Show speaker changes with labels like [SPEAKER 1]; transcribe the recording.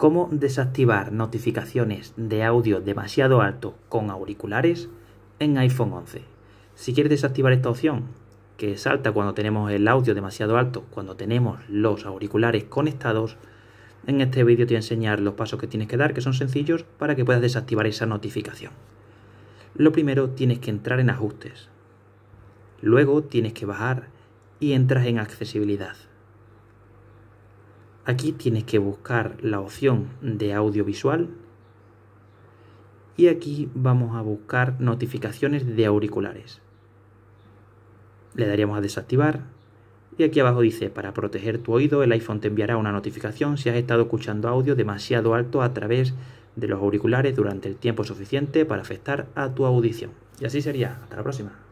[SPEAKER 1] cómo desactivar notificaciones de audio demasiado alto con auriculares en iPhone 11. Si quieres desactivar esta opción, que salta cuando tenemos el audio demasiado alto, cuando tenemos los auriculares conectados, en este vídeo te voy a enseñar los pasos que tienes que dar, que son sencillos, para que puedas desactivar esa notificación. Lo primero, tienes que entrar en ajustes. Luego tienes que bajar y entras en accesibilidad. Aquí tienes que buscar la opción de audiovisual y aquí vamos a buscar notificaciones de auriculares. Le daríamos a desactivar y aquí abajo dice, para proteger tu oído, el iPhone te enviará una notificación si has estado escuchando audio demasiado alto a través de los auriculares durante el tiempo suficiente para afectar a tu audición. Y así sería. Hasta la próxima.